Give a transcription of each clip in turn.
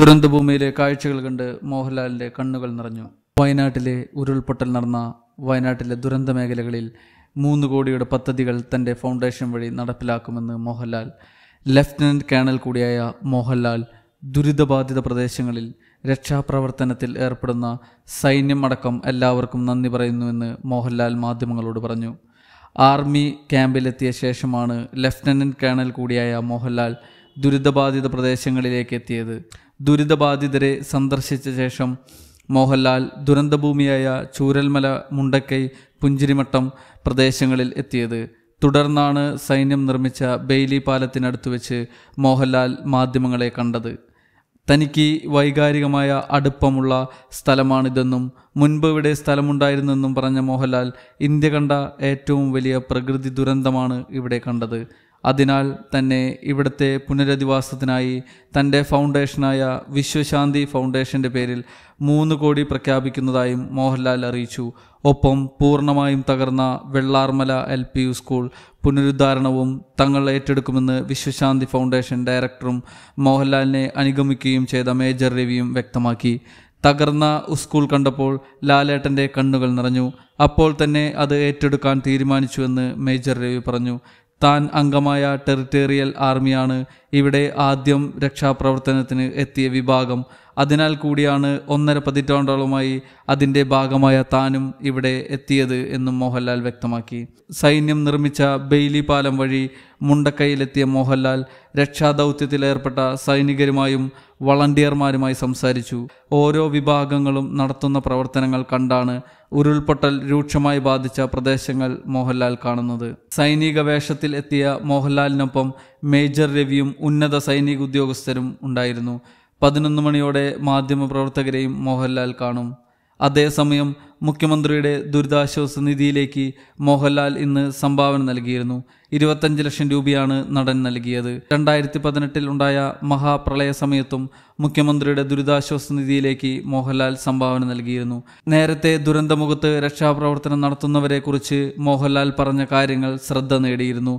ദുരന്തഭൂമിയിലെ കാഴ്ചകൾ കണ്ട് മോഹൻലാലിൻ്റെ കണ്ണുകൾ നിറഞ്ഞു വയനാട്ടിലെ ഉരുൾപൊട്ടൽ നടന്ന വയനാട്ടിലെ ദുരന്ത മേഖലകളിൽ മൂന്ന് കോടിയുടെ പദ്ധതികൾ തൻ്റെ ഫൗണ്ടേഷൻ വഴി നടപ്പിലാക്കുമെന്ന് മോഹൻലാൽ ലഫ്റ്റനൻറ്റ് കേണൽ കൂടിയായ മോഹൻലാൽ ദുരിതബാധിത പ്രദേശങ്ങളിൽ രക്ഷാപ്രവർത്തനത്തിൽ ഏർപ്പെടുന്ന സൈന്യം അടക്കം എല്ലാവർക്കും നന്ദി പറയുന്നുവെന്ന് മോഹൻലാൽ മാധ്യമങ്ങളോട് പറഞ്ഞു ആർമി ക്യാമ്പിലെത്തിയ ശേഷമാണ് ലഫ്റ്റനൻറ്റ് കേണൽ കൂടിയായ മോഹൻലാൽ ദുരിതബാധിത പ്രദേശങ്ങളിലേക്ക് എത്തിയത് ദുരിതബാധിതരെ സന്ദർശിച്ച ശേഷം മോഹൻലാൽ ദുരന്തഭൂമിയായ ചൂരൽമല മുണ്ടക്കൈ പുഞ്ചിരിമട്ടം പ്രദേശങ്ങളിൽ എത്തിയത് തുടർന്നാണ് സൈന്യം നിർമ്മിച്ച ബെയ്ലി പാലത്തിനടുത്ത് വെച്ച് മോഹൻലാൽ മാധ്യമങ്ങളെ കണ്ടത് തനിക്ക് വൈകാരികമായ അടുപ്പമുള്ള സ്ഥലമാണിതെന്നും മുൻപ് ഇവിടെ സ്ഥലമുണ്ടായിരുന്നെന്നും പറഞ്ഞ മോഹൻലാൽ ഇന്ത്യ കണ്ട ഏറ്റവും വലിയ പ്രകൃതി ദുരന്തമാണ് ഇവിടെ കണ്ടത് അതിനാൽ തന്നെ ഇവിടുത്തെ പുനരധിവാസത്തിനായി തൻ്റെ ഫൗണ്ടേഷനായ വിശ്വശാന്തി ഫൗണ്ടേഷൻ്റെ പേരിൽ മൂന്ന് കോടി പ്രഖ്യാപിക്കുന്നതായും മോഹൻലാൽ അറിയിച്ചു ഒപ്പം പൂർണ്ണമായും തകർന്ന Vellarmala L P U school പുനരുദ്ധാരണവും തങ്ങൾ ഏറ്റെടുക്കുമെന്ന് വിശ്വശാന്തി ഫൗണ്ടേഷൻ ഡയറക്ടറും മോഹൻലാലിനെ അനുഗമിക്കുകയും ചെയ്ത മേജർ രവിയും വ്യക്തമാക്കി തകർന്ന സ്കൂൾ കണ്ടപ്പോൾ ലാലേട്ടൻ്റെ കണ്ണുകൾ നിറഞ്ഞു അപ്പോൾ തന്നെ അത് ഏറ്റെടുക്കാൻ തീരുമാനിച്ചുവെന്ന് മേജർ രവി പറഞ്ഞു താൻ അംഗമായ ടെറിറ്റേറിയൽ ആർമിയാണ് ഇവിടെ ആദ്യം രക്ഷാപ്രവർത്തനത്തിന് എത്തിയ വിഭാഗം അതിനാൽ കൂടിയാണ് ഒന്നര പതിറ്റാണ്ടോളമായി അതിൻ്റെ ഭാഗമായ താനും ഇവിടെ എത്തിയത് എന്നും മോഹൻലാൽ വ്യക്തമാക്കി സൈന്യം നിർമ്മിച്ച ബെയ്ലി പാലം വഴി മുണ്ടക്കൈയിലെത്തിയ മോഹൻലാൽ രക്ഷാദൗത്യത്തിലേർപ്പെട്ട സൈനികരുമായും വളണ്ടിയർമാരുമായി സംസാരിച്ചു ഓരോ വിഭാഗങ്ങളും നടത്തുന്ന പ്രവർത്തനങ്ങൾ കണ്ടാണ് ഉരുൾപൊട്ടൽ രൂക്ഷമായി ബാധിച്ച പ്രദേശങ്ങൾ മോഹൻലാൽ കാണുന്നത് സൈനിക വേഷത്തിൽ എത്തിയ മോഹൻലാലിനൊപ്പം മേജർ രവിയും ഉന്നത സൈനിക ഉദ്യോഗസ്ഥരും ഉണ്ടായിരുന്നു പതിനൊന്ന് മണിയോടെ മാധ്യമപ്രവർത്തകരെയും മോഹൻലാൽ കാണും അതേസമയം മുഖ്യമന്ത്രിയുടെ ദുരിതാശ്വാസ നിധിയിലേക്ക് മോഹൻലാൽ ഇന്ന് സംഭാവന നൽകിയിരുന്നു ഇരുപത്തഞ്ച് ലക്ഷം രൂപയാണ് നടൻ നൽകിയത് രണ്ടായിരത്തി പതിനെട്ടിൽ ഉണ്ടായ മഹാപ്രളയ സമയത്തും മുഖ്യമന്ത്രിയുടെ ദുരിതാശ്വാസ നിധിയിലേക്ക് മോഹൻലാൽ സംഭാവന നൽകിയിരുന്നു നേരത്തെ ദുരന്തമുഖത്ത് രക്ഷാപ്രവർത്തനം നടത്തുന്നവരെക്കുറിച്ച് മോഹൻലാൽ പറഞ്ഞ കാര്യങ്ങൾ ശ്രദ്ധ നേടിയിരുന്നു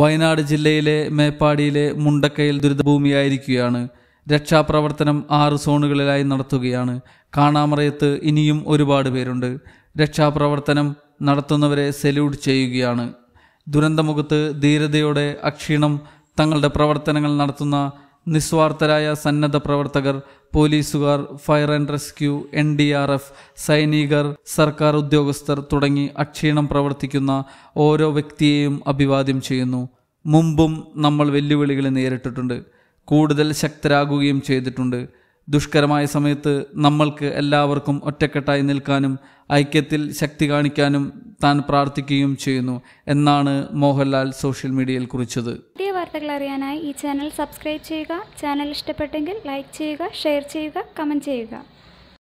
വയനാട് ജില്ലയിലെ മേപ്പാടിയിലെ മുണ്ടക്കയിൽ ദുരിതഭൂമിയായിരിക്കുകയാണ് രക്ഷാപ്രവർത്തനം ആറ് സോണുകളിലായി നടത്തുകയാണ് കാണാമറയത്ത് ഇനിയും ഒരുപാട് പേരുണ്ട് രക്ഷാപ്രവർത്തനം നടത്തുന്നവരെ സല്യൂട്ട് ചെയ്യുകയാണ് ദുരന്തമുഖത്ത് ധീരതയോടെ അക്ഷീണം തങ്ങളുടെ പ്രവർത്തനങ്ങൾ നടത്തുന്ന നിസ്വാർത്ഥരായ സന്നദ്ധ പ്രവർത്തകർ പോലീസുകാർ fire and rescue N D R F സൈനികർ സർക്കാർ ഉദ്യോഗസ്ഥർ തുടങ്ങി അക്ഷീണം പ്രവർത്തിക്കുന്ന ഓരോ വ്യക്തിയെയും അഭിവാദ്യം ചെയ്യുന്നു മുമ്പും നമ്മൾ വെല്ലുവിളികൾ നേരിട്ടിട്ടുണ്ട് കൂടുതൽ ശക്തരാകുകയും ചെയ്തിട്ടുണ്ട് ദുഷ്കരമായ സമയത്ത് നമ്മൾക്ക് എല്ലാവർക്കും ഒറ്റക്കെട്ടായി നിൽക്കാനും ഐക്യത്തിൽ ശക്തി കാണിക്കാനും താൻ പ്രാർത്ഥിക്കുകയും ചെയ്യുന്നു എന്നാണ് മോഹൻലാൽ സോഷ്യൽ മീഡിയയിൽ കുറിച്ചത് പുതിയ വാർത്തകൾ അറിയാനായി ഈ ചാനൽ സബ്സ്ക്രൈബ് ചെയ്യുക ചാനൽ ഇഷ്ടപ്പെട്ടെങ്കിൽ ലൈക്ക് ചെയ്യുക ഷെയർ ചെയ്യുക കമൻറ്റ് ചെയ്യുക